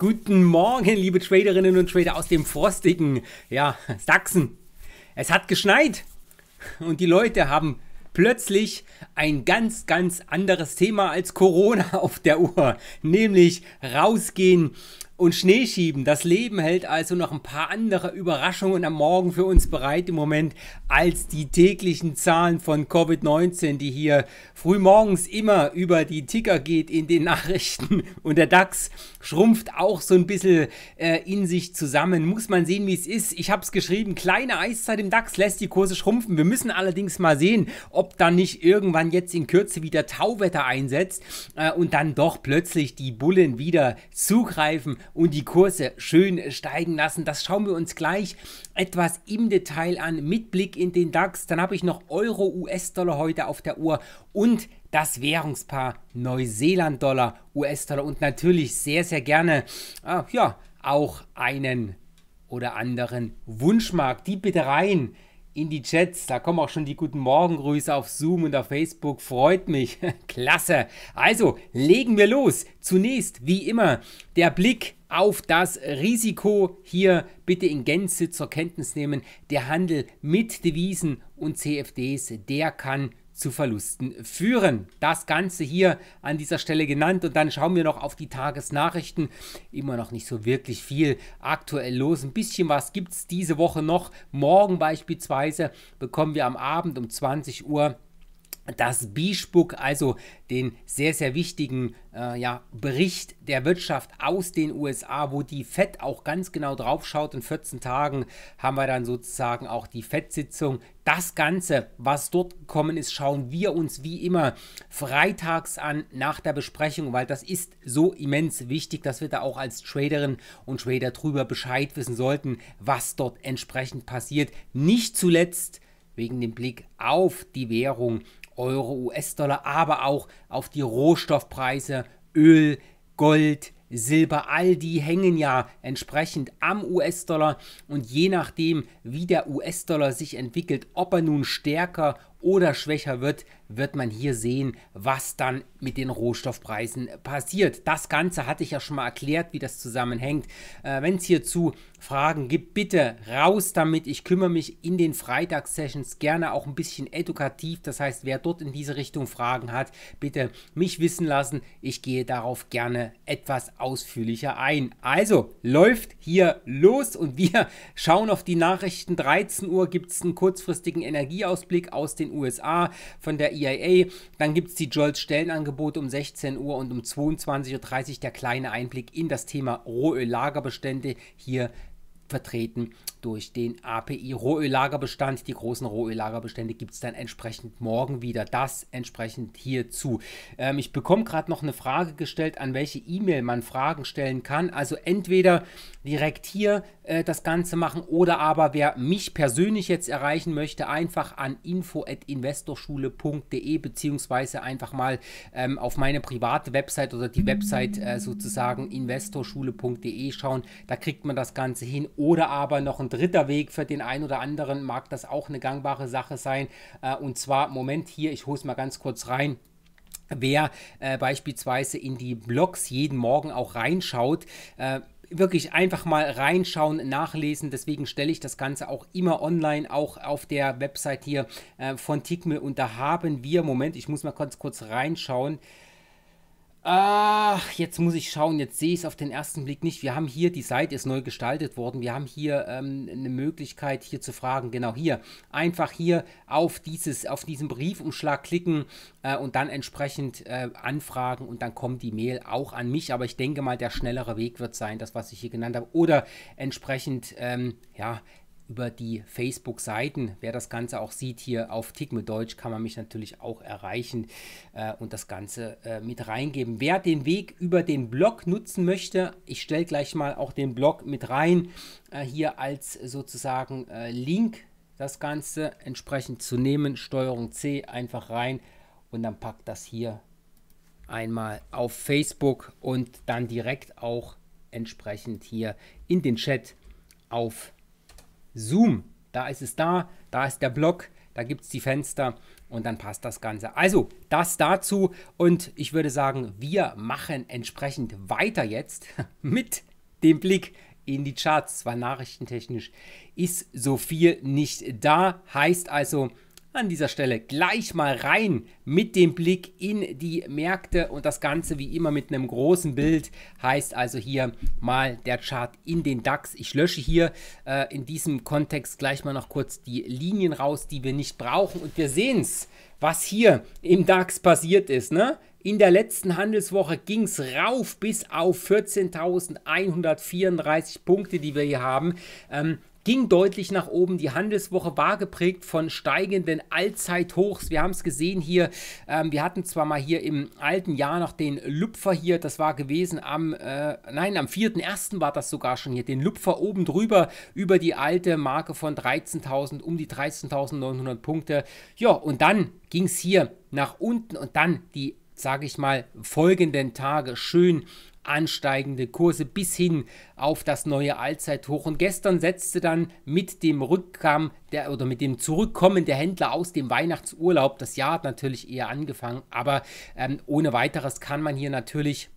Guten Morgen, liebe Traderinnen und Trader aus dem frostigen, ja, Sachsen. Es hat geschneit und die Leute haben plötzlich ein ganz, ganz anderes Thema als Corona auf der Uhr, nämlich rausgehen, und Schneeschieben. Das Leben hält also noch ein paar andere Überraschungen am Morgen für uns bereit im Moment als die täglichen Zahlen von Covid-19, die hier frühmorgens immer über die Ticker geht in den Nachrichten. Und der DAX schrumpft auch so ein bisschen äh, in sich zusammen. Muss man sehen, wie es ist. Ich habe es geschrieben, kleine Eiszeit im DAX lässt die Kurse schrumpfen. Wir müssen allerdings mal sehen, ob da nicht irgendwann jetzt in Kürze wieder Tauwetter einsetzt äh, und dann doch plötzlich die Bullen wieder zugreifen und die Kurse schön steigen lassen. Das schauen wir uns gleich etwas im Detail an mit Blick in den DAX. Dann habe ich noch Euro, US-Dollar heute auf der Uhr und das Währungspaar Neuseeland-Dollar, US-Dollar und natürlich sehr, sehr gerne ah, ja, auch einen oder anderen Wunschmarkt. Die bitte rein in die Chats. Da kommen auch schon die guten Morgengrüße auf Zoom und auf Facebook. Freut mich. Klasse. Also, legen wir los. Zunächst, wie immer, der Blick auf das Risiko hier bitte in Gänze zur Kenntnis nehmen. Der Handel mit Devisen und CFDs, der kann zu Verlusten führen. Das Ganze hier an dieser Stelle genannt und dann schauen wir noch auf die Tagesnachrichten. Immer noch nicht so wirklich viel aktuell los. Ein bisschen was gibt es diese Woche noch. Morgen beispielsweise bekommen wir am Abend um 20 Uhr dass Bischbuck also den sehr, sehr wichtigen äh, ja, Bericht der Wirtschaft aus den USA, wo die FED auch ganz genau drauf schaut. In 14 Tagen haben wir dann sozusagen auch die FED-Sitzung. Das Ganze, was dort gekommen ist, schauen wir uns wie immer freitags an nach der Besprechung, weil das ist so immens wichtig, dass wir da auch als Traderin und Trader drüber Bescheid wissen sollten, was dort entsprechend passiert. Nicht zuletzt wegen dem Blick auf die Währung Euro, US-Dollar, aber auch auf die Rohstoffpreise, Öl, Gold, Silber, all die hängen ja entsprechend am US-Dollar und je nachdem, wie der US-Dollar sich entwickelt, ob er nun stärker oder schwächer wird, wird man hier sehen, was dann mit den Rohstoffpreisen passiert. Das Ganze hatte ich ja schon mal erklärt, wie das zusammenhängt. Äh, Wenn es hierzu Fragen gibt, bitte raus damit. Ich kümmere mich in den Freitagssessions gerne auch ein bisschen edukativ. Das heißt, wer dort in diese Richtung Fragen hat, bitte mich wissen lassen. Ich gehe darauf gerne etwas ausführlicher ein. Also läuft hier los und wir schauen auf die Nachrichten. 13 Uhr gibt es einen kurzfristigen Energieausblick aus den den USA, von der EIA. Dann gibt es die Jolts Stellenangebote um 16 Uhr und um 22.30 Uhr der kleine Einblick in das Thema Rohöllagerbestände hier vertreten durch den API Rohöllagerbestand. Die großen Rohöllagerbestände gibt es dann entsprechend morgen wieder. Das entsprechend hierzu. Ähm, ich bekomme gerade noch eine Frage gestellt, an welche E-Mail man Fragen stellen kann. Also entweder direkt hier äh, das Ganze machen. Oder aber, wer mich persönlich jetzt erreichen möchte, einfach an info.investorschule.de beziehungsweise einfach mal ähm, auf meine private Website oder die Website äh, sozusagen investorschule.de schauen. Da kriegt man das Ganze hin. Oder aber noch ein dritter Weg für den einen oder anderen mag das auch eine gangbare Sache sein. Äh, und zwar, Moment hier, ich hole es mal ganz kurz rein. Wer äh, beispielsweise in die Blogs jeden Morgen auch reinschaut, äh, wirklich einfach mal reinschauen, nachlesen. Deswegen stelle ich das Ganze auch immer online, auch auf der Website hier äh, von Tickme. Und da haben wir, Moment, ich muss mal ganz kurz reinschauen. Ach, jetzt muss ich schauen, jetzt sehe ich es auf den ersten Blick nicht. Wir haben hier, die Seite ist neu gestaltet worden. Wir haben hier ähm, eine Möglichkeit, hier zu fragen. Genau hier. Einfach hier auf, dieses, auf diesen Briefumschlag klicken äh, und dann entsprechend äh, anfragen und dann kommt die Mail auch an mich. Aber ich denke mal, der schnellere Weg wird sein, das, was ich hier genannt habe. Oder entsprechend, ähm, ja, über die Facebook-Seiten. Wer das Ganze auch sieht hier auf Tigme Deutsch, kann man mich natürlich auch erreichen äh, und das Ganze äh, mit reingeben. Wer den Weg über den Blog nutzen möchte, ich stelle gleich mal auch den Blog mit rein, äh, hier als sozusagen äh, Link das Ganze entsprechend zu nehmen. Steuerung C einfach rein und dann packt das hier einmal auf Facebook und dann direkt auch entsprechend hier in den Chat auf Facebook Zoom. Da ist es da, da ist der Block, da gibt es die Fenster und dann passt das Ganze. Also, das dazu und ich würde sagen, wir machen entsprechend weiter jetzt mit dem Blick in die Charts. Zwar nachrichtentechnisch ist so viel nicht da, heißt also, an dieser Stelle gleich mal rein mit dem Blick in die Märkte und das Ganze wie immer mit einem großen Bild. Heißt also hier mal der Chart in den DAX. Ich lösche hier äh, in diesem Kontext gleich mal noch kurz die Linien raus, die wir nicht brauchen. Und wir sehen es, was hier im DAX passiert ist. Ne? In der letzten Handelswoche ging es rauf bis auf 14.134 Punkte, die wir hier haben. Ähm, ging deutlich nach oben. Die Handelswoche war geprägt von steigenden Allzeithochs. Wir haben es gesehen hier. Ähm, wir hatten zwar mal hier im alten Jahr noch den Lupfer hier. Das war gewesen am, äh, nein, am 4.1. war das sogar schon hier. Den Lupfer oben drüber über die alte Marke von 13.000, um die 13.900 Punkte. Ja, und dann ging es hier nach unten und dann die sage ich mal, folgenden Tage schön ansteigende Kurse bis hin auf das neue Allzeithoch. Und gestern setzte dann mit dem Rückkamm der, oder mit dem Zurückkommen der Händler aus dem Weihnachtsurlaub, das Jahr hat natürlich eher angefangen, aber ähm, ohne weiteres kann man hier natürlich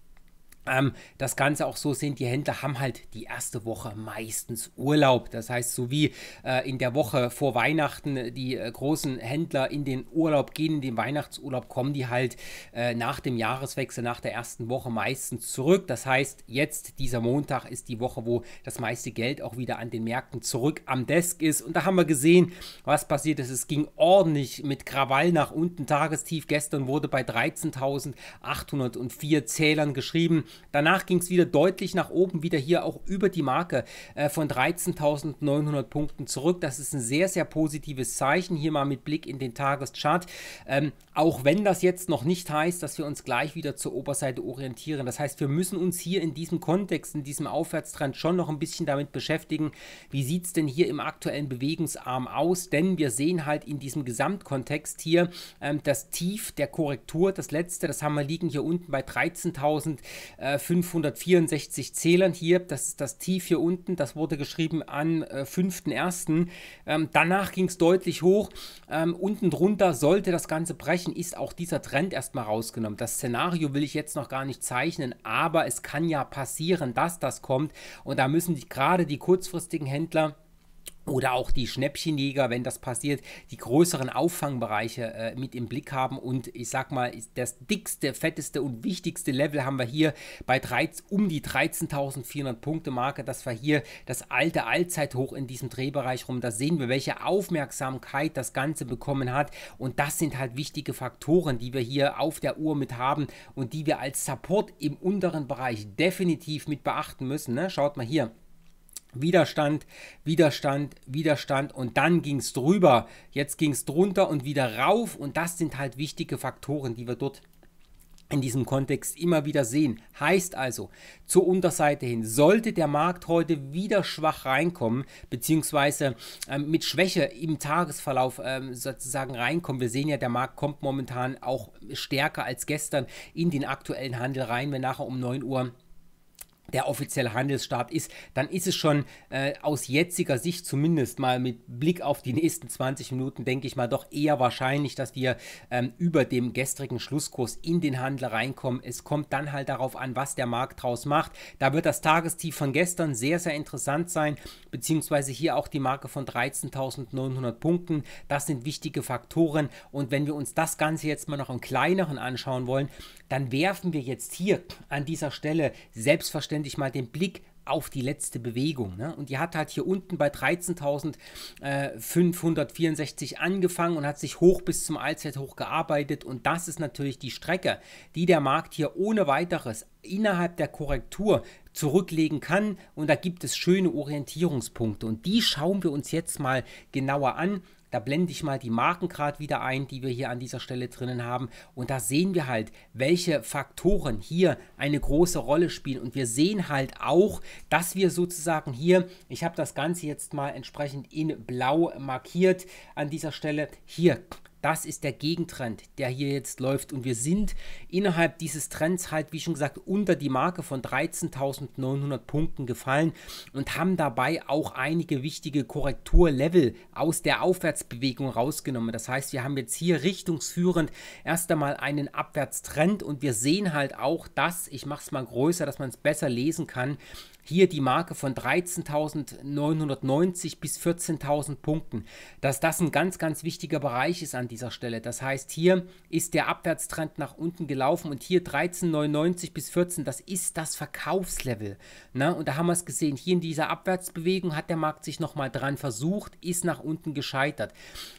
ähm, das Ganze auch so sind, die Händler haben halt die erste Woche meistens Urlaub. Das heißt, so wie äh, in der Woche vor Weihnachten die äh, großen Händler in den Urlaub gehen, in den Weihnachtsurlaub, kommen die halt äh, nach dem Jahreswechsel, nach der ersten Woche meistens zurück. Das heißt, jetzt dieser Montag ist die Woche, wo das meiste Geld auch wieder an den Märkten zurück am Desk ist. Und da haben wir gesehen, was passiert ist. Es ging ordentlich mit Krawall nach unten. Tagestief gestern wurde bei 13.804 Zählern geschrieben. Danach ging es wieder deutlich nach oben, wieder hier auch über die Marke äh, von 13.900 Punkten zurück. Das ist ein sehr, sehr positives Zeichen. Hier mal mit Blick in den Tageschart. Ähm, auch wenn das jetzt noch nicht heißt, dass wir uns gleich wieder zur Oberseite orientieren. Das heißt, wir müssen uns hier in diesem Kontext, in diesem Aufwärtstrend schon noch ein bisschen damit beschäftigen, wie sieht es denn hier im aktuellen Bewegungsarm aus? Denn wir sehen halt in diesem Gesamtkontext hier ähm, das Tief der Korrektur, das letzte, das haben wir liegen hier unten bei 13.000. 564 äh, Zählern hier. Das ist das Tief hier unten. Das wurde geschrieben am äh, 5.1. Ähm, danach ging es deutlich hoch. Ähm, unten drunter sollte das Ganze brechen, ist auch dieser Trend erstmal rausgenommen. Das Szenario will ich jetzt noch gar nicht zeichnen, aber es kann ja passieren, dass das kommt. Und da müssen gerade die kurzfristigen Händler oder auch die Schnäppchenjäger, wenn das passiert, die größeren Auffangbereiche äh, mit im Blick haben. Und ich sag mal, das dickste, fetteste und wichtigste Level haben wir hier bei 13, um die 13.400 Punkte Marke. Das war hier das alte Allzeithoch in diesem Drehbereich rum. Da sehen wir, welche Aufmerksamkeit das Ganze bekommen hat. Und das sind halt wichtige Faktoren, die wir hier auf der Uhr mit haben und die wir als Support im unteren Bereich definitiv mit beachten müssen. Ne? Schaut mal hier. Widerstand, Widerstand, Widerstand und dann ging es drüber. Jetzt ging es drunter und wieder rauf und das sind halt wichtige Faktoren, die wir dort in diesem Kontext immer wieder sehen. Heißt also, zur Unterseite hin, sollte der Markt heute wieder schwach reinkommen, beziehungsweise ähm, mit Schwäche im Tagesverlauf ähm, sozusagen reinkommen, wir sehen ja, der Markt kommt momentan auch stärker als gestern in den aktuellen Handel rein, wenn nachher um 9 Uhr der offizielle Handelsstart ist, dann ist es schon äh, aus jetziger Sicht zumindest mal mit Blick auf die nächsten 20 Minuten, denke ich mal, doch eher wahrscheinlich, dass wir ähm, über dem gestrigen Schlusskurs in den Handel reinkommen. Es kommt dann halt darauf an, was der Markt draus macht. Da wird das Tagestief von gestern sehr, sehr interessant sein, beziehungsweise hier auch die Marke von 13.900 Punkten. Das sind wichtige Faktoren und wenn wir uns das Ganze jetzt mal noch im kleineren anschauen wollen, dann werfen wir jetzt hier an dieser Stelle selbstverständlich mal den Blick auf die letzte Bewegung. Ne? Und die hat halt hier unten bei 13.564 äh, angefangen und hat sich hoch bis zum Allzeithoch gearbeitet. Und das ist natürlich die Strecke, die der Markt hier ohne weiteres innerhalb der Korrektur zurücklegen kann. Und da gibt es schöne Orientierungspunkte. Und die schauen wir uns jetzt mal genauer an. Da blende ich mal die Marken gerade wieder ein, die wir hier an dieser Stelle drinnen haben. Und da sehen wir halt, welche Faktoren hier eine große Rolle spielen. Und wir sehen halt auch, dass wir sozusagen hier, ich habe das Ganze jetzt mal entsprechend in blau markiert an dieser Stelle, hier das ist der Gegentrend, der hier jetzt läuft. Und wir sind innerhalb dieses Trends halt, wie schon gesagt, unter die Marke von 13.900 Punkten gefallen und haben dabei auch einige wichtige Korrekturlevel aus der Aufwärtsbewegung rausgenommen. Das heißt, wir haben jetzt hier richtungsführend erst einmal einen Abwärtstrend und wir sehen halt auch, dass, ich mache es mal größer, dass man es besser lesen kann, hier die Marke von 13.990 bis 14.000 Punkten, dass das ein ganz, ganz wichtiger Bereich ist an dieser Stelle. Das heißt, hier ist der Abwärtstrend nach unten gelaufen und hier 13.99 bis 14, das ist das Verkaufslevel. Ne? Und da haben wir es gesehen, hier in dieser Abwärtsbewegung hat der Markt sich nochmal dran versucht, ist nach unten gescheitert.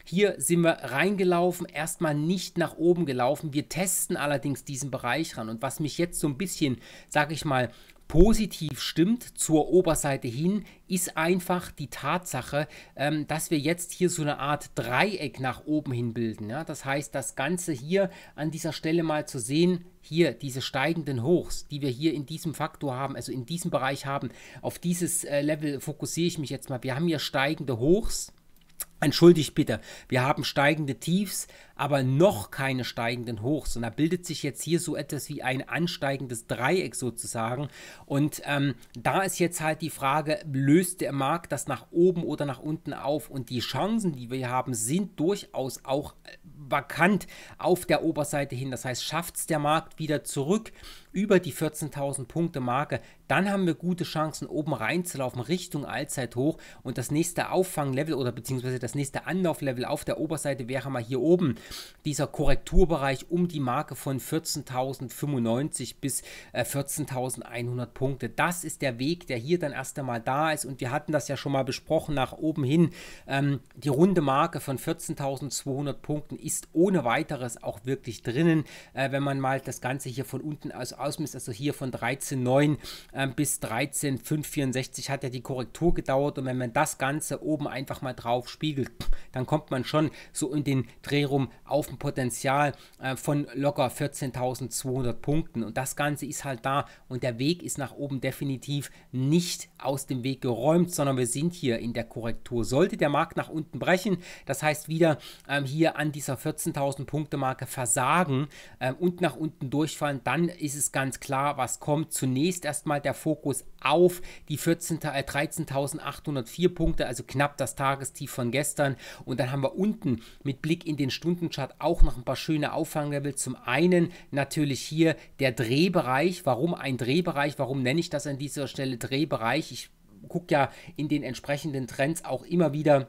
Hier sind wir reingelaufen, erstmal nicht nach oben gelaufen. Wir testen allerdings diesen Bereich ran. Und was mich jetzt so ein bisschen, sage ich mal, positiv stimmt zur Oberseite hin, ist einfach die Tatsache, ähm, dass wir jetzt hier so eine Art Dreieck nach oben hin bilden. Ja? Das heißt, das Ganze hier an dieser Stelle mal zu sehen, hier diese steigenden Hochs, die wir hier in diesem Faktor haben, also in diesem Bereich haben, auf dieses äh, Level fokussiere ich mich jetzt mal. Wir haben hier steigende Hochs, Entschuldigt bitte, wir haben steigende Tiefs, aber noch keine steigenden Hochs. Und da bildet sich jetzt hier so etwas wie ein ansteigendes Dreieck sozusagen. Und ähm, da ist jetzt halt die Frage, löst der Markt das nach oben oder nach unten auf? Und die Chancen, die wir haben, sind durchaus auch äh, vakant auf der Oberseite hin. Das heißt, schafft es der Markt wieder zurück über die 14.000 Punkte Marke, dann haben wir gute Chancen, oben reinzulaufen Richtung Allzeithoch und das nächste Auffanglevel oder beziehungsweise das nächste Anlauflevel auf der Oberseite wäre mal hier oben dieser Korrekturbereich um die Marke von 14.095 bis äh, 14.100 Punkte. Das ist der Weg, der hier dann erst einmal da ist und wir hatten das ja schon mal besprochen nach oben hin. Ähm, die runde Marke von 14.200 Punkten ist ohne weiteres auch wirklich drinnen, äh, wenn man mal das Ganze hier von unten aus ausmisst, also hier von 13,9 ähm, bis 13,564 hat ja die Korrektur gedauert und wenn man das Ganze oben einfach mal drauf spiegelt, dann kommt man schon so in den Dreh rum auf ein Potenzial äh, von locker 14.200 Punkten und das Ganze ist halt da und der Weg ist nach oben definitiv nicht aus dem Weg geräumt, sondern wir sind hier in der Korrektur. Sollte der Markt nach unten brechen, das heißt wieder ähm, hier an dieser 14.000 Punkte Marke versagen ähm, und nach unten durchfallen, dann ist es ganz klar, was kommt. Zunächst erstmal der Fokus auf die 13.804 äh, Punkte, also knapp das Tagestief von gestern. Und dann haben wir unten mit Blick in den Stundenchart auch noch ein paar schöne Auffanglevel. Zum einen natürlich hier der Drehbereich. Warum ein Drehbereich? Warum nenne ich das an dieser Stelle Drehbereich? Ich gucke ja in den entsprechenden Trends auch immer wieder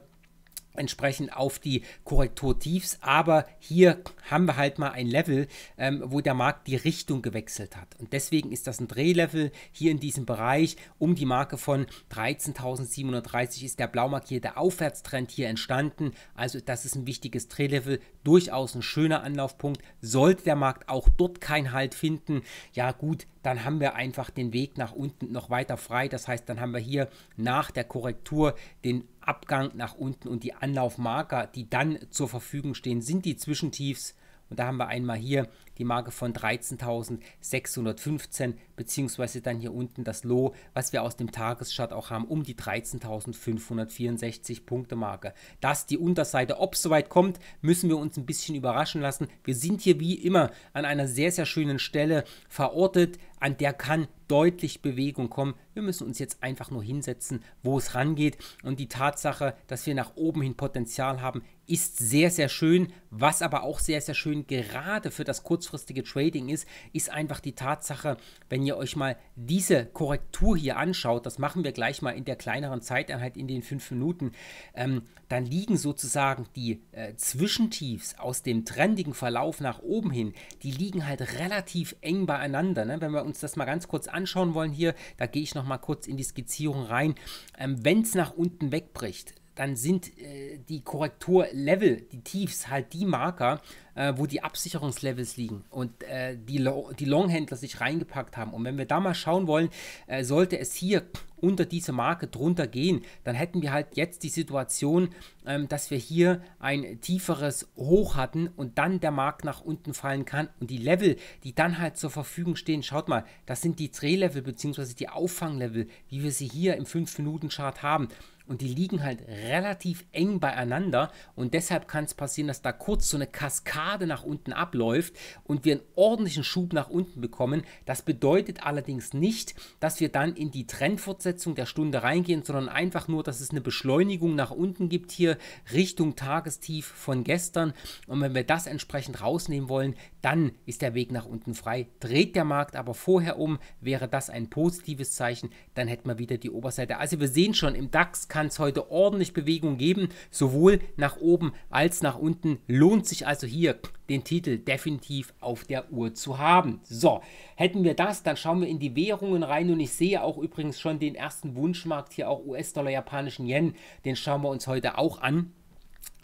entsprechend auf die Korrekturtiefs. Aber hier haben wir halt mal ein Level, ähm, wo der Markt die Richtung gewechselt hat. Und deswegen ist das ein Drehlevel hier in diesem Bereich. Um die Marke von 13.730 ist der blau markierte Aufwärtstrend hier entstanden. Also das ist ein wichtiges Drehlevel durchaus ein schöner Anlaufpunkt. Sollte der Markt auch dort keinen Halt finden, ja gut, dann haben wir einfach den Weg nach unten noch weiter frei. Das heißt, dann haben wir hier nach der Korrektur den Abgang nach unten und die Anlaufmarker, die dann zur Verfügung stehen, sind die Zwischentiefs. Und da haben wir einmal hier die Marke von 13.615 beziehungsweise dann hier unten das Low, was wir aus dem Tageschart auch haben, um die 13.564 Punkte Marke. Dass die Unterseite, ob es soweit kommt, müssen wir uns ein bisschen überraschen lassen. Wir sind hier wie immer an einer sehr, sehr schönen Stelle verortet, an der kann deutlich Bewegung kommen. Wir müssen uns jetzt einfach nur hinsetzen, wo es rangeht. Und die Tatsache, dass wir nach oben hin Potenzial haben, ist sehr, sehr schön. Was aber auch sehr, sehr schön gerade für das kurzfristige Trading ist, ist einfach die Tatsache, wenn ihr euch mal diese Korrektur hier anschaut, das machen wir gleich mal in der kleineren Zeiteinheit in den fünf Minuten, ähm, dann liegen sozusagen die äh, Zwischentiefs aus dem trendigen Verlauf nach oben hin, die liegen halt relativ eng beieinander. Ne? Wenn wir uns das mal ganz kurz anschauen wollen hier, da gehe ich nochmal kurz in die Skizzierung rein. Ähm, Wenn es nach unten wegbricht, dann sind äh, die Korrekturlevel, die Tiefs, halt die Marker, äh, wo die Absicherungslevels liegen und äh, die, Lo die Longhändler sich reingepackt haben. Und wenn wir da mal schauen wollen, äh, sollte es hier unter diese Marke drunter gehen, dann hätten wir halt jetzt die Situation, ähm, dass wir hier ein tieferes Hoch hatten und dann der Markt nach unten fallen kann. Und die Level, die dann halt zur Verfügung stehen, schaut mal, das sind die Drehlevel bzw. die Auffanglevel, wie wir sie hier im 5-Minuten-Chart haben und die liegen halt relativ eng beieinander und deshalb kann es passieren, dass da kurz so eine Kaskade nach unten abläuft und wir einen ordentlichen Schub nach unten bekommen. Das bedeutet allerdings nicht, dass wir dann in die Trendfortsetzung der Stunde reingehen, sondern einfach nur, dass es eine Beschleunigung nach unten gibt hier Richtung Tagestief von gestern und wenn wir das entsprechend rausnehmen wollen, dann ist der Weg nach unten frei. Dreht der Markt aber vorher um, wäre das ein positives Zeichen, dann hätten wir wieder die Oberseite. Also wir sehen schon, im DAX kann es heute ordentlich Bewegung geben, sowohl nach oben als nach unten. Lohnt sich also hier den Titel definitiv auf der Uhr zu haben. So, hätten wir das, dann schauen wir in die Währungen rein und ich sehe auch übrigens schon den ersten Wunschmarkt hier auch US-Dollar, japanischen Yen, den schauen wir uns heute auch an.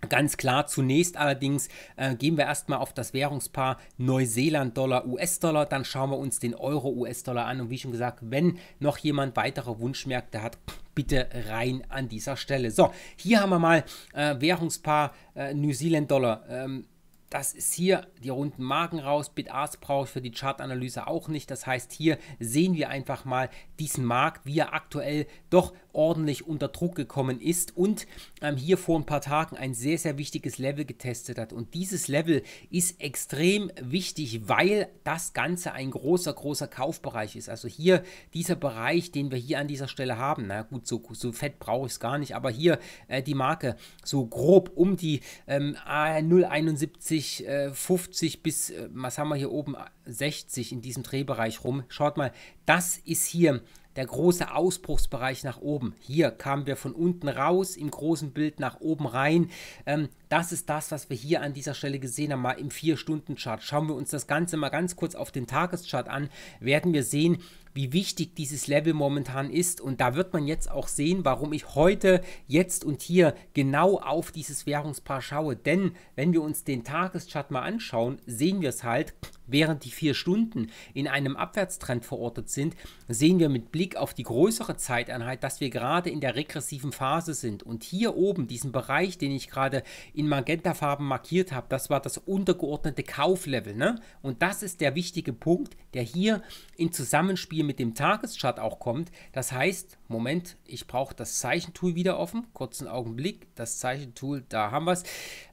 Ganz klar, zunächst allerdings äh, gehen wir erstmal auf das Währungspaar Neuseeland-Dollar, US-Dollar, dann schauen wir uns den Euro-US-Dollar an und wie schon gesagt, wenn noch jemand weitere Wunschmärkte hat, bitte rein an dieser Stelle. So, hier haben wir mal äh, Währungspaar äh, New Zealand-Dollar. Ähm, das ist hier die runden Marken raus. BitAsk brauche ich für die Chartanalyse auch nicht. Das heißt, hier sehen wir einfach mal diesen Markt, wie er aktuell doch ordentlich unter Druck gekommen ist und ähm, hier vor ein paar Tagen ein sehr, sehr wichtiges Level getestet hat. Und dieses Level ist extrem wichtig, weil das Ganze ein großer, großer Kaufbereich ist. Also hier dieser Bereich, den wir hier an dieser Stelle haben, na gut, so, so fett brauche ich es gar nicht, aber hier äh, die Marke so grob um die ähm, 0,71 40, äh, 50 bis, was äh, haben wir hier oben, 60 in diesem Drehbereich rum. Schaut mal, das ist hier der große Ausbruchsbereich nach oben. Hier kamen wir von unten raus, im großen Bild nach oben rein. Ähm, das ist das, was wir hier an dieser Stelle gesehen haben, mal im 4-Stunden-Chart. Schauen wir uns das Ganze mal ganz kurz auf den Tageschart an, werden wir sehen, wie wichtig dieses Level momentan ist. Und da wird man jetzt auch sehen, warum ich heute, jetzt und hier genau auf dieses Währungspaar schaue. Denn wenn wir uns den Tageschart mal anschauen, sehen wir es halt, während die vier Stunden in einem Abwärtstrend verortet sind, sehen wir mit Blick auf die größere Zeiteinheit, dass wir gerade in der regressiven Phase sind. Und hier oben, diesen Bereich, den ich gerade in Magentafarben markiert habe, das war das untergeordnete Kauflevel. Ne? Und das ist der wichtige Punkt, der hier in Zusammenspiel ihr mit dem Tageschart auch kommt. Das heißt, Moment, ich brauche das Zeichentool wieder offen. Kurzen Augenblick, das Zeichentool, da haben wir es.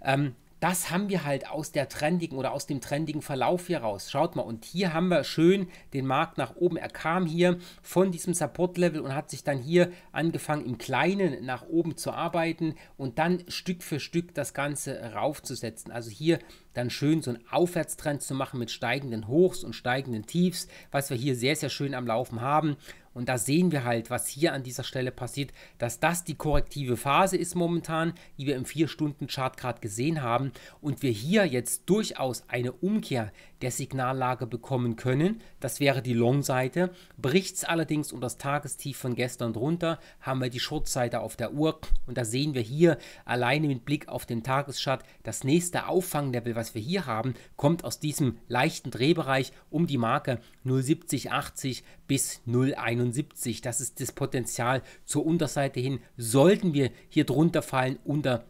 Ähm, das haben wir halt aus der trendigen oder aus dem trendigen Verlauf hier raus. Schaut mal, und hier haben wir schön den Markt nach oben. Er kam hier von diesem Support-Level und hat sich dann hier angefangen, im Kleinen nach oben zu arbeiten und dann Stück für Stück das Ganze raufzusetzen. Also hier dann schön so einen Aufwärtstrend zu machen mit steigenden Hochs und steigenden Tiefs, was wir hier sehr, sehr schön am Laufen haben. Und da sehen wir halt, was hier an dieser Stelle passiert, dass das die korrektive Phase ist momentan, die wir im 4-Stunden-Chart gerade gesehen haben. Und wir hier jetzt durchaus eine Umkehr der Signallage bekommen können. Das wäre die Long-Seite. Bricht es allerdings um das Tagestief von gestern drunter, haben wir die Short-Seite auf der Uhr. Und da sehen wir hier alleine mit Blick auf den Tageschart, das nächste Auffanglevel, was wir hier haben, kommt aus diesem leichten Drehbereich um die Marke 0,7080 bis 0,71. Das ist das Potenzial zur Unterseite hin. Sollten wir hier drunter fallen, unter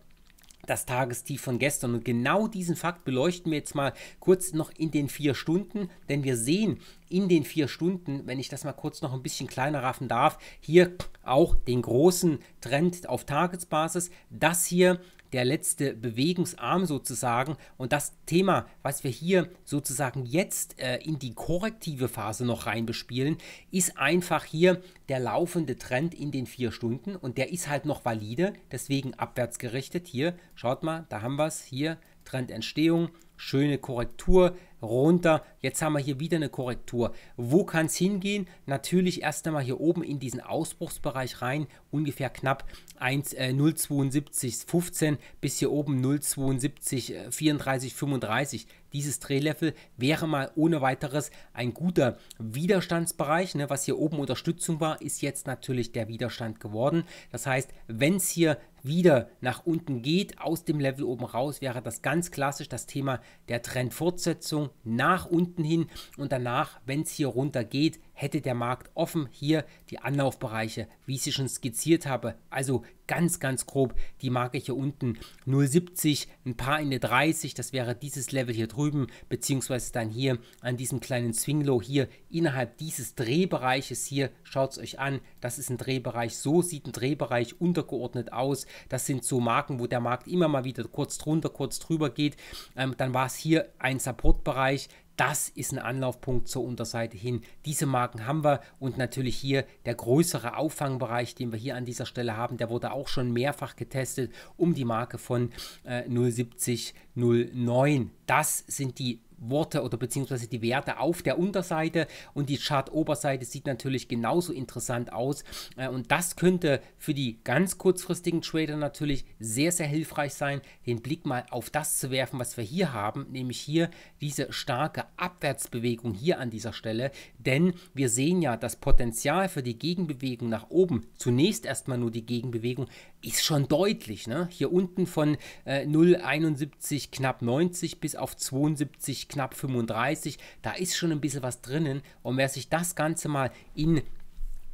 das Tagestief von gestern. Und genau diesen Fakt beleuchten wir jetzt mal kurz noch in den vier Stunden, denn wir sehen in den vier Stunden, wenn ich das mal kurz noch ein bisschen kleiner raffen darf, hier auch den großen Trend auf Tagesbasis. Das hier der letzte Bewegungsarm sozusagen. Und das Thema, was wir hier sozusagen jetzt äh, in die korrektive Phase noch rein bespielen, ist einfach hier der laufende Trend in den vier Stunden. Und der ist halt noch valide, deswegen abwärts gerichtet. Hier, schaut mal, da haben wir es. Hier Trendentstehung, schöne Korrektur, runter. Jetzt haben wir hier wieder eine Korrektur. Wo kann es hingehen? Natürlich erst einmal hier oben in diesen Ausbruchsbereich rein, ungefähr knapp äh, 0,7215 bis hier oben 0,7234,35. Äh, Dieses Drehlevel wäre mal ohne weiteres ein guter Widerstandsbereich. Ne? Was hier oben Unterstützung war, ist jetzt natürlich der Widerstand geworden. Das heißt, wenn es hier wieder nach unten geht, aus dem Level oben raus, wäre das ganz klassisch das Thema der Trendfortsetzung nach unten hin und danach, wenn es hier runter geht, hätte der Markt offen hier die Anlaufbereiche, wie ich sie schon skizziert habe. Also ganz, ganz grob die Marke hier unten 0,70, ein paar in der 30, das wäre dieses Level hier drüben, beziehungsweise dann hier an diesem kleinen Swinglow hier innerhalb dieses Drehbereiches hier, schaut es euch an, das ist ein Drehbereich, so sieht ein Drehbereich untergeordnet aus. Das sind so Marken, wo der Markt immer mal wieder kurz drunter, kurz drüber geht. Ähm, dann war es hier ein Supportbereich, das ist ein Anlaufpunkt zur Unterseite hin. Diese Marken haben wir und natürlich hier der größere Auffangbereich, den wir hier an dieser Stelle haben, der wurde auch schon mehrfach getestet um die Marke von äh, 070, 09. Das sind die Worte oder beziehungsweise die Werte auf der Unterseite und die Chart-Oberseite sieht natürlich genauso interessant aus äh, und das könnte für die ganz kurzfristigen Trader natürlich sehr, sehr hilfreich sein, den Blick mal auf das zu werfen, was wir hier haben, nämlich hier diese starke Abwärtsbewegung hier an dieser Stelle, denn wir sehen ja das Potenzial für die Gegenbewegung nach oben, zunächst erstmal nur die Gegenbewegung, ist schon deutlich. Ne? Hier unten von äh, 0,71 knapp 90 bis auf 72 knapp 35, da ist schon ein bisschen was drinnen. Und wer sich das Ganze mal in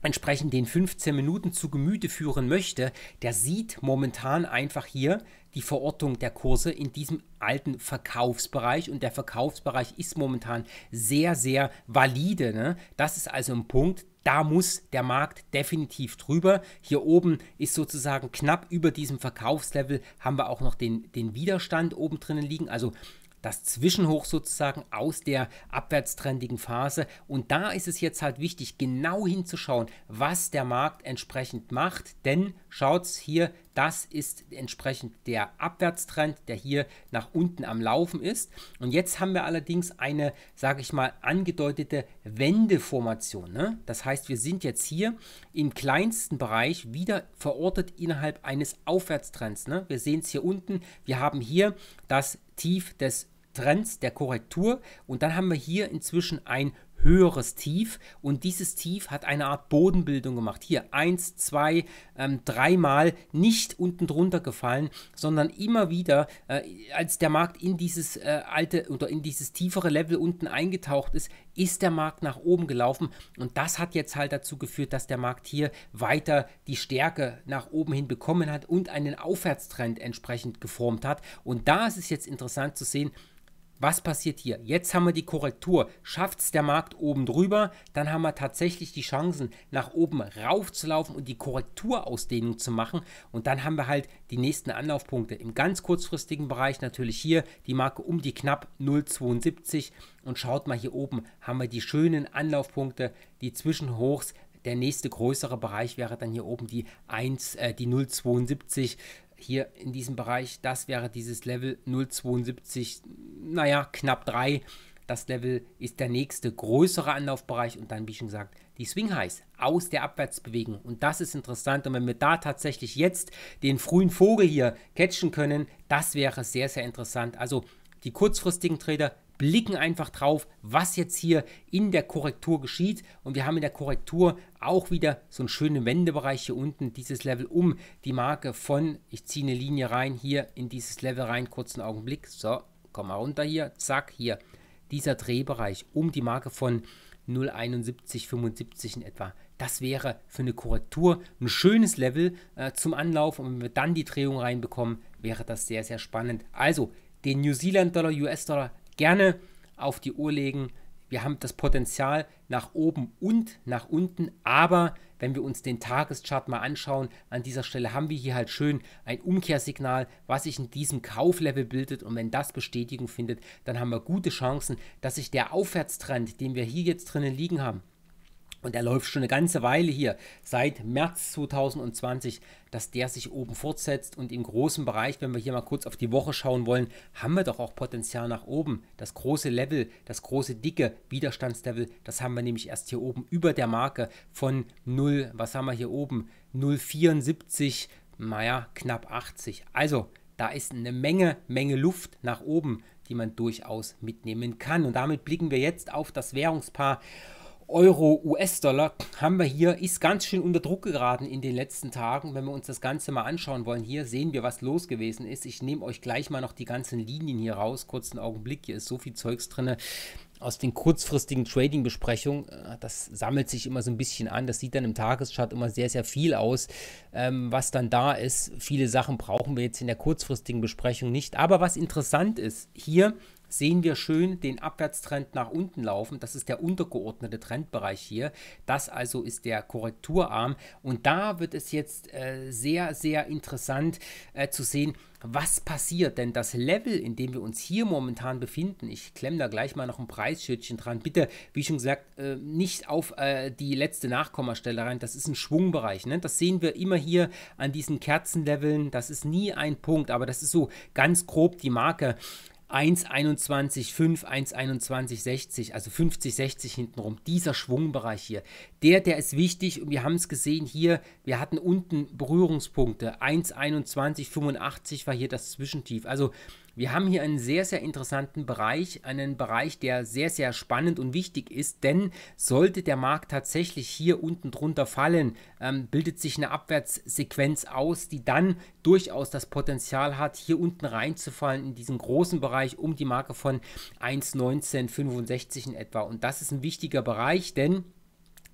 entsprechend den 15 Minuten zu Gemüte führen möchte, der sieht momentan einfach hier die Verortung der Kurse in diesem alten Verkaufsbereich und der Verkaufsbereich ist momentan sehr, sehr valide. Ne? Das ist also ein Punkt, da muss der Markt definitiv drüber. Hier oben ist sozusagen knapp über diesem Verkaufslevel haben wir auch noch den, den Widerstand oben drinnen liegen. Also das Zwischenhoch sozusagen aus der abwärtstrendigen Phase. Und da ist es jetzt halt wichtig, genau hinzuschauen, was der Markt entsprechend macht. Denn schaut's hier, das ist entsprechend der Abwärtstrend, der hier nach unten am Laufen ist. Und jetzt haben wir allerdings eine, sage ich mal, angedeutete Wendeformation. Ne? Das heißt, wir sind jetzt hier im kleinsten Bereich wieder verortet innerhalb eines Aufwärtstrends. Ne? Wir sehen es hier unten. Wir haben hier das Tief des Trends der Korrektur und dann haben wir hier inzwischen ein höheres Tief und dieses Tief hat eine Art Bodenbildung gemacht. Hier eins, zwei, ähm, dreimal nicht unten drunter gefallen, sondern immer wieder, äh, als der Markt in dieses äh, alte oder in dieses tiefere Level unten eingetaucht ist, ist der Markt nach oben gelaufen und das hat jetzt halt dazu geführt, dass der Markt hier weiter die Stärke nach oben hin bekommen hat und einen Aufwärtstrend entsprechend geformt hat. Und da ist es jetzt interessant zu sehen, was passiert hier? Jetzt haben wir die Korrektur. Schafft es der Markt oben drüber, dann haben wir tatsächlich die Chancen, nach oben raufzulaufen und die Korrekturausdehnung zu machen. Und dann haben wir halt die nächsten Anlaufpunkte. Im ganz kurzfristigen Bereich natürlich hier die Marke um die knapp 0,72. Und schaut mal hier oben, haben wir die schönen Anlaufpunkte, die Zwischenhochs der nächste größere Bereich wäre dann hier oben die 1, äh, die 0,72 hier in diesem Bereich. Das wäre dieses Level 0,72, naja, knapp 3. Das Level ist der nächste größere Anlaufbereich und dann, wie schon gesagt, die Swing Highs aus der Abwärtsbewegung. Und das ist interessant. Und wenn wir da tatsächlich jetzt den frühen Vogel hier catchen können, das wäre sehr, sehr interessant. Also die kurzfristigen Trader blicken einfach drauf, was jetzt hier in der Korrektur geschieht. Und wir haben in der Korrektur auch wieder so einen schönen Wendebereich hier unten, dieses Level um die Marke von, ich ziehe eine Linie rein, hier in dieses Level rein, kurzen Augenblick, so, komm mal runter hier, zack, hier, dieser Drehbereich um die Marke von 0,7175 in etwa. Das wäre für eine Korrektur ein schönes Level äh, zum Anlauf und wenn wir dann die Drehung reinbekommen, wäre das sehr, sehr spannend. Also den New Zealand Dollar, US Dollar gerne auf die Uhr legen. Wir haben das Potenzial nach oben und nach unten, aber wenn wir uns den Tageschart mal anschauen, an dieser Stelle haben wir hier halt schön ein Umkehrsignal, was sich in diesem Kauflevel bildet und wenn das Bestätigung findet, dann haben wir gute Chancen, dass sich der Aufwärtstrend, den wir hier jetzt drinnen liegen haben, und der läuft schon eine ganze Weile hier, seit März 2020, dass der sich oben fortsetzt und im großen Bereich, wenn wir hier mal kurz auf die Woche schauen wollen, haben wir doch auch Potenzial nach oben. Das große Level, das große dicke Widerstandslevel, das haben wir nämlich erst hier oben über der Marke von 0, was haben wir hier oben? 0,74, naja, knapp 80. Also, da ist eine Menge, Menge Luft nach oben, die man durchaus mitnehmen kann. Und damit blicken wir jetzt auf das Währungspaar. Euro, US-Dollar haben wir hier, ist ganz schön unter Druck geraten in den letzten Tagen. Wenn wir uns das Ganze mal anschauen wollen, hier sehen wir, was los gewesen ist. Ich nehme euch gleich mal noch die ganzen Linien hier raus. Kurzen Augenblick, hier ist so viel Zeugs drin aus den kurzfristigen Trading-Besprechungen. Äh, das sammelt sich immer so ein bisschen an. Das sieht dann im Tageschart immer sehr, sehr viel aus, ähm, was dann da ist. Viele Sachen brauchen wir jetzt in der kurzfristigen Besprechung nicht. Aber was interessant ist, hier sehen wir schön den Abwärtstrend nach unten laufen. Das ist der untergeordnete Trendbereich hier. Das also ist der Korrekturarm. Und da wird es jetzt äh, sehr, sehr interessant äh, zu sehen, was passiert. Denn das Level, in dem wir uns hier momentan befinden, ich klemme da gleich mal noch ein Preisschildchen dran. Bitte, wie schon gesagt, äh, nicht auf äh, die letzte Nachkommastelle rein. Das ist ein Schwungbereich. Ne? Das sehen wir immer hier an diesen Kerzenleveln. Das ist nie ein Punkt, aber das ist so ganz grob die Marke. 1,21,5, 1,21,60, also 50, 60 hintenrum. Dieser Schwungbereich hier, der, der ist wichtig und wir haben es gesehen hier, wir hatten unten Berührungspunkte. 1,21,85 war hier das Zwischentief. Also wir haben hier einen sehr, sehr interessanten Bereich, einen Bereich, der sehr, sehr spannend und wichtig ist, denn sollte der Markt tatsächlich hier unten drunter fallen, ähm, bildet sich eine Abwärtssequenz aus, die dann durchaus das Potenzial hat, hier unten reinzufallen in diesen großen Bereich um die Marke von 1,1965 in etwa. Und das ist ein wichtiger Bereich, denn